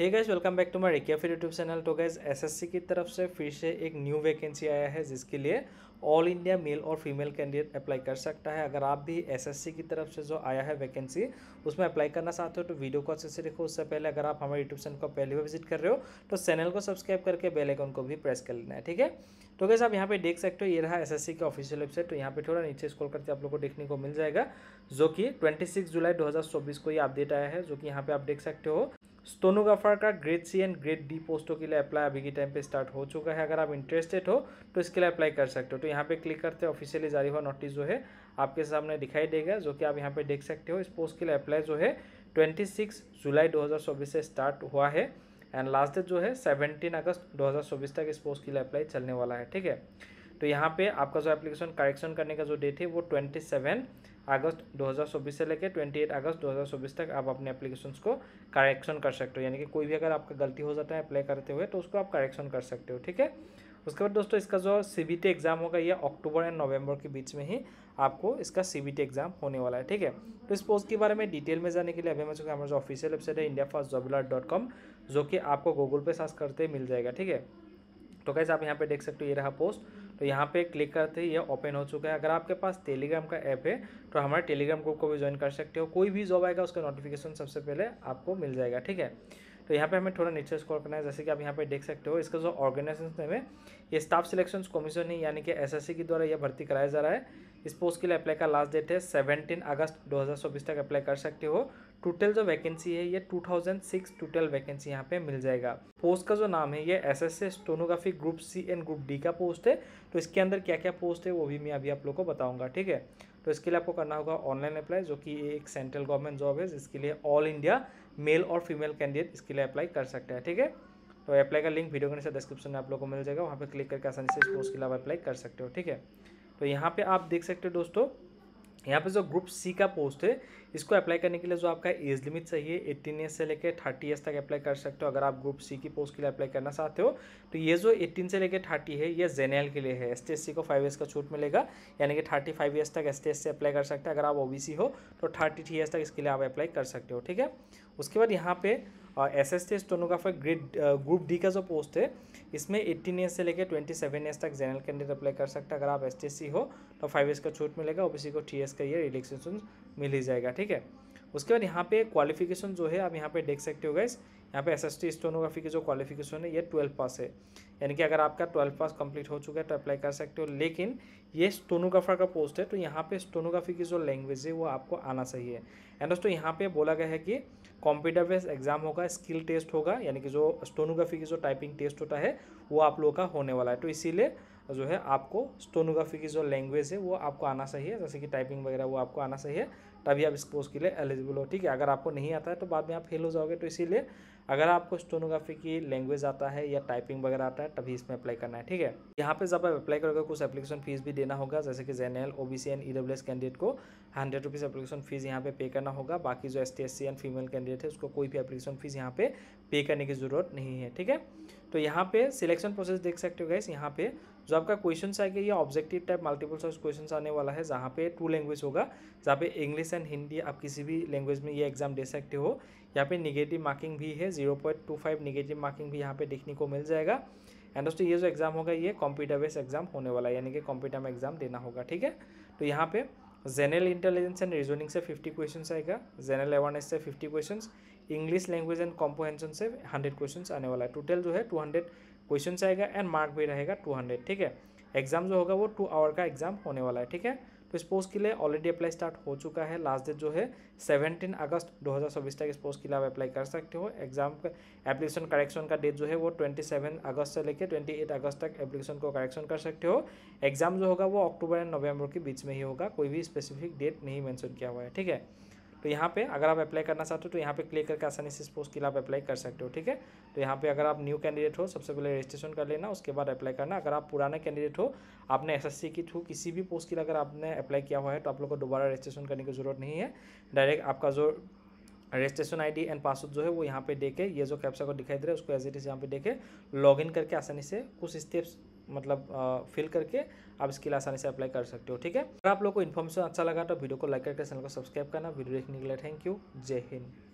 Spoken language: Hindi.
Hey guys welcome back to my रिकिया फिर यूट्यूब चैनल तो एस एसएससी की तरफ से फिर से एक न्यू वैकेंसी आया है जिसके लिए ऑल इंडिया मेल और फीमेल कैंडिडेट अप्लाई कर सकता है अगर आप भी एसएससी की तरफ से जो आया है वैकेंसी उसमें अप्लाई करना चाहते हो तो वीडियो को अच्छे से देखो उससे पहले अगर आप हमारे यूट्यूब चैनल को पहली बार विजिट कर रहे हो तो चैनल को सब्सक्राइब करके बेलाइकन को भी प्रेस कर लेना है ठीक है तो गैस आप यहाँ पे देख सकते हो ये रहा सी की ऑफिशियल वेबसाइट तो यहाँ पे थोड़ा नीचे स्कॉल करके आप लोग को देखने को मिल जाएगा जो कि सिक्स जुलाई चौबीस को ये अपडेट आया है जो कि यहाँ पे आप देख सकते हो स्टोनोग्राफर का grade C and grade D पोस्टों के लिए अप्लाई अभी के टाइम पे स्टार्ट हो चुका है अगर आप इंटरेस्टेड हो तो इसके लिए अप्लाई कर सकते हो तो यहाँ पे क्लिक करते हैं ऑफिशियली जारी हुआ नोटिस जो है आपके सामने दिखाई देगा जो कि आप यहाँ पे देख सकते हो इस पोस्ट के लिए अप्लाई जो है ट्वेंटी सिक्स जुलाई दो हज़ार चौबीस से स्टार्ट हुआ है एंड लास्ट डेट जो है सेवेंटीन अगस्त दो हज़ार चौबीस तक इस पोस्ट के लिए अप्लाई चलने वाला है ठीक है तो यहाँ पर आपका जो एप्लीकेशन करेक्शन करने का जो डेट है वो ट्वेंटी सेवन अगस्त 2024 से लेकर 28 अगस्त 2024 तक आप अपने एप्लीकेशन को करेक्शन कर सकते हो यानी कि कोई भी अगर आपका गलती हो जाता है अप्लाई करते हुए तो उसको आप करेक्शन कर सकते हो ठीक है उसके बाद दोस्तों इसका जो सी एग्ज़ाम होगा ये अक्टूबर एंड नवंबर के बीच में ही आपको इसका सी एग्ज़ाम होने वाला है ठीक है तो इस पोस्ट के बारे में डिटेल में जाने के लिए अभी हमारे चुका हमारा जो ऑफिशियल वेबसाइट है India first lot dot com जो कि आपको गूगल पे सर्च करते मिल जाएगा ठीक है तो कैसे आप यहाँ पे देख सकते हो ये रहा पोस्ट तो यहाँ पे क्लिक करते ही ये ओपन हो चुका है अगर आपके पास टेलीग्राम का ऐप है तो हमारे टेलीग्राम ग्रुप को भी ज्वाइन कर सकते हो कोई भी जॉब आएगा उसका नोटिफिकेशन सबसे पहले आपको मिल जाएगा ठीक है तो यहाँ पे हमें थोड़ा नीचे स्कोर करना है जैसे कि आप यहाँ पे देख सकते हो इसका जो ऑर्गेनाइजेशन नेम है ये स्टाफ सिलेक्शन कमीशन है यानी कि एसएससी के द्वारा यह भर्ती कराया जा रहा है इस पोस्ट के लिए अप्लाई का लास्ट डेट है सेवनटीन अगस्त 2024 तक अप्लाई कर सकते हो टोटल जो वैकेंसी है ये 2006 टोटल वैकेंसी यहाँ पे मिल जाएगा पोस्ट का जो नाम है ये S S stenography group C and group D का पोस्ट है तो इसके अंदर क्या क्या पोस्ट है वो भी मैं अभी आप लोग को बताऊंगा ठीक है तो इसके लिए आपको करना होगा ऑनलाइन अप्लाई जो कि एक सेंट्रल गवर्नमेंट जॉब है जिसके लिए ऑल इंडिया मेल और फीमेल कैंडिडेट इसके लिए अप्लाई कर सकते हैं ठीक है थीके? तो अप्लाई का लिंक वीडियो के नीचे डिस्क्रिप्शन में आप लोग को मिल जाएगा वहाँ पर क्लिक करके आसानी से इस पोस्ट के लिए अप्लाई कर सकते हो ठीक है तो यहाँ पर आप देख सकते हो दोस्तों यहाँ पे जो ग्रुप सी का पोस्ट है इसको अप्लाई करने के लिए जो आपका एज लिमिट चाहिए एट्टीन ईयर से लेकर थर्टी ईयर्स तक अप्लाई कर सकते हो अगर आप ग्रुप सी की पोस्ट के लिए अप्लाई करना चाहते हो तो ये जो एट्टीन से लेकर थर्टी है ये जेनरल के लिए है एस टी को फाइव ईयर्स का छूट मिलेगा यानी कि थर्टी फाइव ईयर्स तक एस टी से अप्लाई कर सकते हैं अगर आप ओ हो तो थर्टी थ्री तक इसके लिए आप अप्लाई कर सकते हो ठीक है उसके बाद यहाँ पर और S S T stenographer grade group D का जो पोस्ट है इसमें एट्टीन ईयर से लेकर ट्वेंटी सेवन ईयर तक जनरल कैंडिडेट अप्लाई कर सकते हैं अगर आप एस टी सी हो तो फाइव ईयर का छूट मिलेगा ओबीसी को टी एस का ये रिलेक्सेशन मिल ही जाएगा ठीक है उसके बाद यहाँ पे क्वालिफिकेशन जो है आप यहाँ पे देख सकते हो गैस यहाँ पे एस एस टी स्टोनोग्राफी की जो क्वालिफिकेशन है ये ट्वेल्व पास है यानी कि अगर आपका ट्वेल्व पास कंप्लीट हो चुका है तो अप्लाई कर सकते हो लेकिन ये स्टोनोग्राफर का पोस्ट है तो यहाँ पे स्टोनोग्राफी की जो लैंग्वेज है वो आपको आना चाहिए एंड दोस्तों यहाँ पे बोला गया है कि कॉम्प्यूटर बेस्ड एग्जाम होगा स्किल टेस्ट होगा यानी कि जो स्टोनोग्राफी की जो टाइपिंग टेस्ट होता है वो आप लोगों का होने वाला है तो इसीलिए जो है आपको स्टोनोग्राफी की जो लैंग्वेज है वो आपको आना चाहिए जैसे कि टाइपिंग वगैरह वो आपको आना चाहिए तभी आप इस पोस्ट के लिए एलिजिबल हो ठीक है अगर आपको नहीं आता है तो बाद में आप फेल हो जाओगे तो इसीलिए अगर आपको स्टोनोग्राफी की लैंग्वेज आता है या टाइपिंग वगैरह आता है तभी इसमें अप्लाई करना है ठीक है यहाँ पे जब आप अप्लाई करोगे कुछ एप्लीकेशन फीस भी देना होगा जैसे कि general O B C and E W S candidate को हंड्रेड रुपीज़ एप्लीकेशन फीस यहाँ पे पे करना होगा बाकी जो S T S C and female candidate है उसको कोई भी एप्लीकेशन फीस यहाँ पे पे करने की जरूरत नहीं है ठीक है तो यहाँ पे सिलेक्शन प्रोसेस देख सकते हो गैस यहाँ पे जो आपका क्वेश्चन आएगा ये objective type multiple choice question आने वाला है जहाँ पे टू लैंग्वेज होगा जहाँ पे इंग्लिश एंड हिंदी आप किसी भी लैंग्वेज में ये एग्जाम दे सकते हो यहाँ पे निगेटिव मार्किंग भी है zero point two five negative marking भी यहाँ पे देखने को मिल जाएगा एंड दोस्तों ये जो एग्ज़ाम होगा ये कंप्यूटर बेस्ड एग्जाम होने वाला है यानी कि कंप्यूटर में एग्जाम देना होगा ठीक है तो यहाँ पे जनरल इंटेलिजेंस एंड रीजनिंग से फिफ्टी क्वेश्चन आएगा जनरल अवेयरनेस से fifty question English language and comprehension से हंड्रेड क्वेश्चन आने वाला है टोटल जो है टू हंड्रेड क्वेश्चन आएगा एंड मार्क भी रहेगा टू हंड्रेड ठीक है एग्जाम जो होगा वो टू आवर का एग्जाम होने वाला है ठीक है तो स्पोर्ट्स के लिए ऑलरेडी अप्लाई स्टार्ट हो चुका है लास्ट डेट जो है सेवनटीन अगस्त 2024 तक स्पोर्ट्स के लिए आप अप्लाई कर सकते हो एग्जाम का एप्लीकेशन करेक्शन का डेट जो है वो 27 अगस्त से लेकर 28 अगस्त तक एप्लीकेशन को करेक्शन कर सकते हो एग्जाम जो होगा वो अक्टूबर एंड नवंबर के बीच में ही होगा कोई भी स्पेसिफिक डेट नहीं मैंशन किया हुआ है ठीक है तो यहाँ पे अगर आप अप्लाई करना चाहते हो तो यहाँ पे क्लिक करके आसानी से इस पोस्ट के लिए आप अप्लाई कर सकते हो ठीक है तो यहाँ पे अगर आप न्यू कैंडिडेट हो सबसे पहले रजिस्ट्रेशन कर लेना उसके बाद अप्लाई करना अगर आप पुराना कैंडिडेट हो आपने एस के थ्रू किसी भी पोस्ट के लिए अगर आपने अप्लाई किया हुआ है तो आप लोग को दोबारा रजिस्ट्रेशन करने की जरूरत नहीं है डायरेक्ट आपका जो रजिस्ट्रेशन आई एंड पासवर्ड जो है वो यहाँ पे देखे ये जो कैप्सा को दिखाई दे रहा है उसको एज इट इज़ यहाँ पे देखे लॉग करके आसानी से कुछ स्टेप्स मतलब फिल करके आप स्किल आसानी से अप्लाई कर सकते हो ठीक है अगर आप लोग को इन्फॉर्मेशन अच्छा लगा तो वीडियो को लाइक करके चैनल को सब्सक्राइब करना वीडियो देखने के लिए थैंक यू जय हिंद